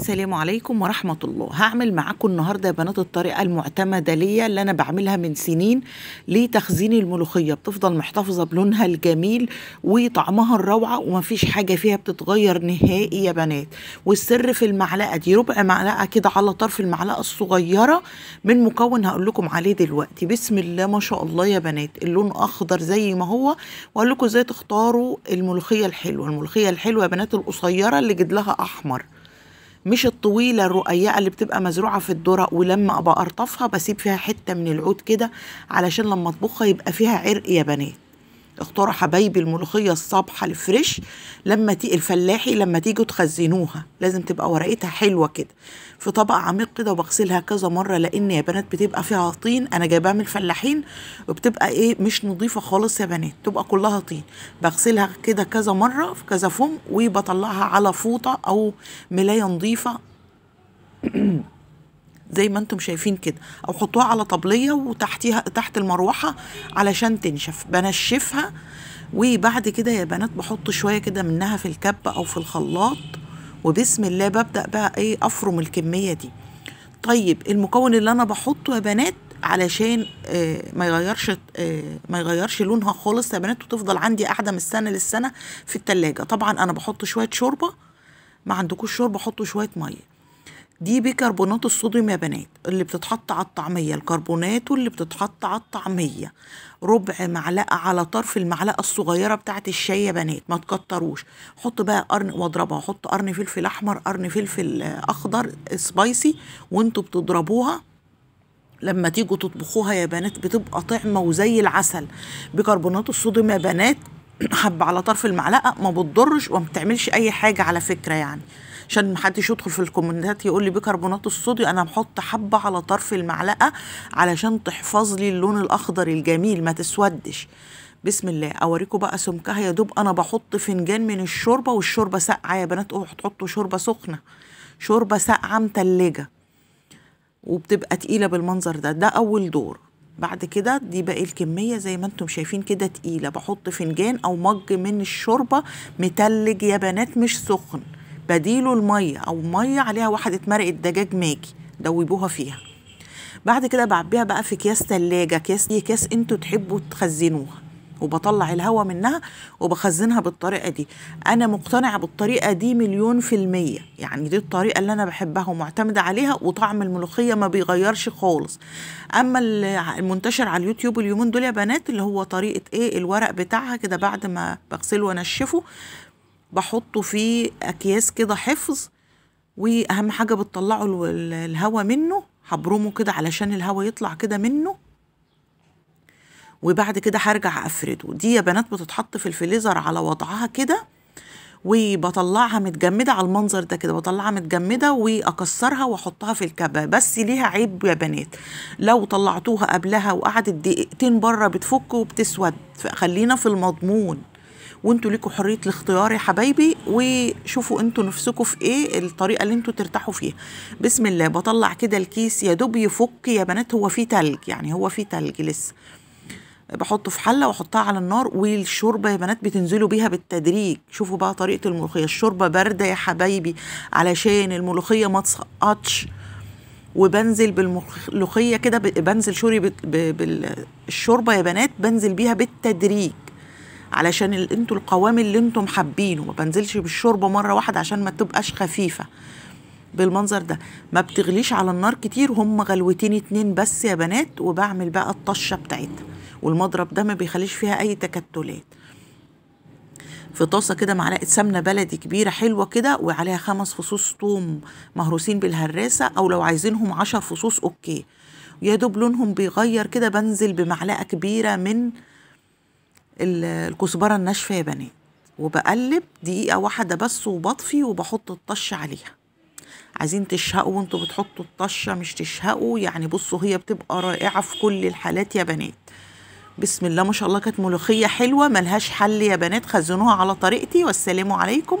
السلام عليكم ورحمة الله هعمل معاكم النهاردة يا بنات الطريقة المعتمدة ليا اللي أنا بعملها من سنين لتخزين الملوخية بتفضل محتفظة بلونها الجميل وطعمها الروعة ومفيش حاجة فيها بتتغير نهائي يا بنات والسر في المعلقة دي ربع معلقة كده على طرف المعلقة الصغيرة من مكون هقول لكم عليه دلوقتي بسم الله ما شاء الله يا بنات اللون أخضر زي ما هو وأقول لكم ازاي تختاروا الملوخية الحلوة الملوخية الحلوة يا بنات القصيرة اللي جدلها أحمر مش الطويله الرقيقه اللي بتبقى مزروعه في الذره ولما ابقى ارطفها بسيب فيها حته من العود كده علشان لما اطبخها يبقى فيها عرق يا بنات اختار حبايبي الملوخيه الصبحه الفريش لما تي الفلاحي لما تيجوا تخزنوها لازم تبقى ورقتها حلوه كده في طبق عميق كده وبغسلها كذا مره لان يا بنات بتبقى فيها طين انا جايباها من الفلاحين وبتبقى ايه مش نظيفه خالص يا بنات تبقى كلها طين بغسلها كده كذا مره في كذا فم وبطلعها على فوطه او ملايه نظيفه زي ما انتم شايفين كده او حطوها على طبليه وتحتيها تحت المروحه علشان تنشف بنشفها وبعد كده يا بنات بحط شويه كده منها في الكب او في الخلاط وبسم الله ببدا بقى ايه افرم الكميه دي طيب المكون اللي انا بحطه يا بنات علشان آه، ما يغيرش آه، ما يغيرش لونها خالص يا بنات وتفضل عندي قاعده من السنه للسنه في التلاجة طبعا انا بحط شويه شوربه ما عندكوش شوربه حطوا شويه ميه دي بيكربونات الصوديوم يا بنات اللي بتتحط على الطعمية الكربونات واللي بتتحط على الطعمية ربع معلقة على طرف المعلقة الصغيرة بتاعة الشاي يا بنات ما تكتروش حط بقى قرن واضربها حط قرن فلفل أحمر قرن فلفل آه، أخضر سبايسي وانتوا بتضربوها لما تيجوا تطبخوها يا بنات بتبقى طعمة وزي العسل بيكربونات الصوديوم يا بنات حبة على طرف المعلقة ما بتضرش وما بتعملش أي حاجة على فكرة يعني عشان محدش يدخل في الكومنتات يقول لي بيكربونات الصوديوم انا بحط حبه على طرف المعلقه علشان تحفظ لي اللون الاخضر الجميل ما تسودش بسم الله اوريكم بقى سمكها يا دوب انا بحط فنجان من الشوربه والشوربه ساقعه يا بنات اوعوا تحطوا شوربه سخنه شوربه ساقعه متلجه وبتبقى تقيله بالمنظر ده ده اول دور بعد كده دي بقى الكميه زي ما انتم شايفين كده تقيله بحط فنجان او مج من الشوربه متلج يا بنات مش سخن بديله الميه او ميه عليها واحده مرقه دجاج ماجي دوبوها فيها بعد كده بعبيها بقى في اكياس تلاجه كيس اي كاس انتوا تحبوا تخزنوها وبطلع الهواء منها وبخزنها بالطريقة دي أنا مقتنعة بالطريقة دي مليون في المية يعني دي الطريقة اللي أنا بحبها ومعتمدة عليها وطعم الملوخية ما بيغيرش خالص أما المنتشر على اليوتيوب اليومين دول يا بنات اللي هو طريقة إيه الورق بتاعها كده بعد ما بغسله وأنشفه بحطه في أكياس كده حفظ وأهم حاجة بتطلعوا الهواء منه هبرمه كده علشان الهواء يطلع كده منه وبعد كده هرجع افرده دي يا بنات بتتحط في الفليزر على وضعها كده وبطلعها متجمده على المنظر ده كده بطلعها متجمده واكسرها واحطها في الكبه بس ليها عيب يا بنات لو طلعتوها قبلها وقعدت دقيقتين بره بتفك وبتسود خلينا في المضمون وانتوا ليكوا حريه الاختيار يا حبايبي وشوفوا انتوا نفسكوا في ايه الطريقه اللي انتوا ترتاحوا فيها بسم الله بطلع كده الكيس يا دوب يفك يا بنات هو فيه تلج يعني هو فيه تلج لسه بحطه في حله واحطها على النار والشوربه يا بنات بتنزلوا بيها بالتدريج شوفوا بقى طريقه الملوخيه الشوربه بارده يا حبايبي علشان الملوخيه ما تسقطش وبنزل بالملوخيه كده بنزل شوري بالشوربه يا بنات بنزل بيها بالتدريج علشان انتوا القوام اللي انتم حابينه ما بنزلش بالشوربه مره واحده عشان ما تبقاش خفيفه بالمنظر ده ما بتغليش على النار كتير هم غلوتين اتنين بس يا بنات وبعمل بقى الطشه بتاعتها والمضرب ده ما بيخليش فيها اي تكتلات في طاسه كده معلقه سمنه بلدي كبيره حلوه كده وعليها خمس فصوص توم مهروسين بالهراسه او لو عايزينهم عشر فصوص اوكي يا دوب لونهم بيغير كده بنزل بمعلقه كبيره من الكزبره الناشفه يا بنات وبقلب دقيقه واحده بس وبطفي وبحط الطش عليها عايزين تشهقوا وانتوا بتحطوا الطشه مش تشهقوا يعني بصوا هي بتبقى رائعه في كل الحالات يا بنات بسم الله ما شاء الله كانت ملوخيه حلوه ملهاش حل يا بنات خزنوها على طريقتي والسلام عليكم